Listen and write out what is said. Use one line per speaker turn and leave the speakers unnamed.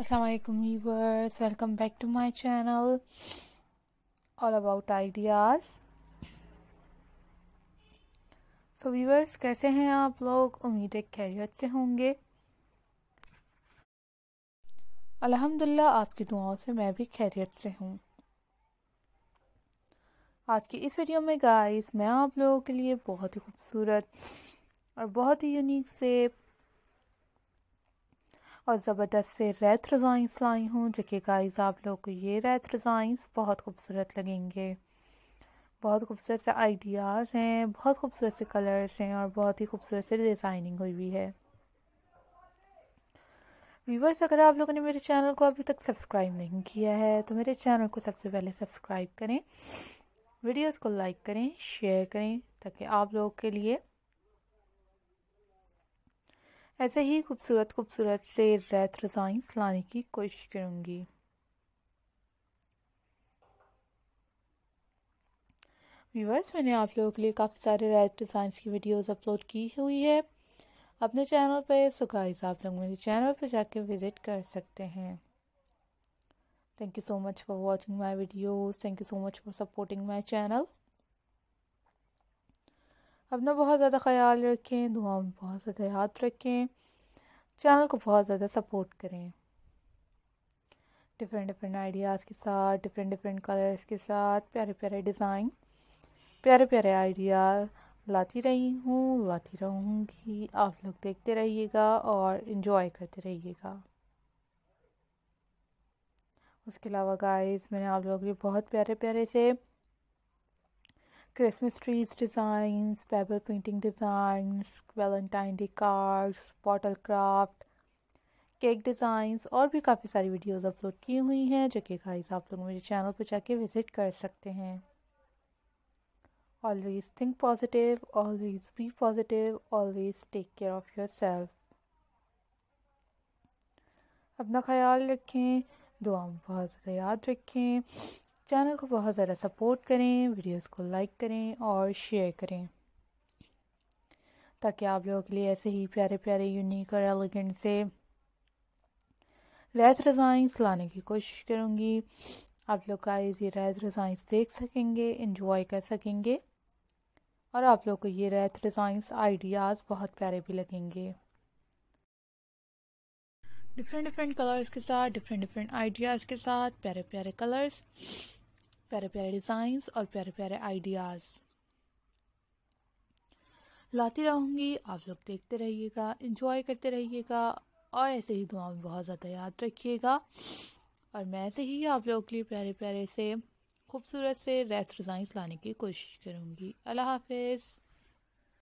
Aslam viewers welcome back to my channel all about ideas so viewers कैसे हैं आप लोग उम्मीद है खैरियत से होंगे अल्हम्दुलिल्लाह आपकी दुआओं से मैं भी खैरियत से हूँ आज की इस वीडियो में गाइस मैं आप लोगों के लिए बहुत ही खूबसूरत और बहुत ही यूनिक से और ज़बरदस्त से रेत रज़ाइंस लाई हूँ जो कि गाइज़ आप लोग को ये रेत रज़ाइंस बहुत खूबसूरत लगेंगे बहुत खूबसूरत से आइडियाज़ हैं बहुत खूबसूरत से कलर्स हैं और बहुत ही खूबसूरत से डिज़ाइनिंग हुई हुई है व्यूवर्स अगर आप लोगों ने मेरे चैनल को अभी तक सब्सक्राइब नहीं किया है तो मेरे चैनल को सबसे पहले सब्सक्राइब करें वीडियोस को लाइक करें शेयर करें ताकि आप लोगों के लिए ऐसे ही खूबसूरत खूबसूरत से रेत डिज़ाइंस लाने की कोशिश करूँगी व्यूवर्स मैंने आप लोगों के लिए काफ़ी सारे रेत डिज़ाइंस की वीडियोस अपलोड की हुई है अपने चैनल पर सुखाइज आप लोग मेरे चैनल पर जाके विज़िट कर सकते हैं thank you so much for watching my videos thank you so much for supporting my channel अपना बहुत ज़्यादा ख्याल रखें दुआ में बहुत ज़्यादा याद रखें चैनल को बहुत ज़्यादा सपोर्ट करें डिफरेंट डिफरेंट आइडियाज़ के साथ डिफरेंट डिफरेंट कलर्स के साथ प्यारे प्यारे डिज़ाइन प्यारे प्यारे आइडिया लाती रही हूँ लाती रहूँगी आप लोग देखते रहिएगा और इन्जॉय करते रहिएगा उसके अलावा गाइस मैंने आप लोगों के लिए बहुत प्यारे प्यारे से Christmas trees designs paper painting designs Valentine day cards bottle craft cake designs और भी काफ़ी सारी वीडियोस अपलोड की हुई हैं जो कि गाइस आप लोग मेरे चैनल पर जाके विज़िट कर सकते हैं always think positive always be positive always take care of yourself अपना ख्याल रखें दुआ में बहुत ज़्यादा याद रखें चैनल को बहुत ज़्यादा सपोर्ट करें वीडियोस को लाइक करें और शेयर करें ताकि आप लोगों के लिए ऐसे ही प्यारे प्यारे यूनिक और एलिगेंट से रैज रज़ाइंस लाने की कोशिश करूँगी आप लोग का ये रैज रज़ाइंस देख सकेंगे इंजॉय कर सकेंगे और आप लोग को ये रैज रज़ाइंस आइडियाज़ बहुत प्यारे भी लगेंगे डिफरेंट डिफरेंट कलर्स के साथ डिफरेंट डिफरेंट आइडियाज़ के साथ प्यारे प्यारे कलर्स प्यारे प्यारे डिज़ाइंस और प्यारे प्यारे आइडियाज़ लाती रहूंगी आप लोग देखते रहिएगा इंजॉय करते रहिएगा और ऐसे ही दुआ में बहुत ज़्यादा याद रखिएगा और मैं ऐसे ही आप लोगों के लिए प्यारे प्यारे से खूबसूरत से रेस्ट डिज़ाइंस लाने की कोशिश करूँगी अल्लाह हाफिज़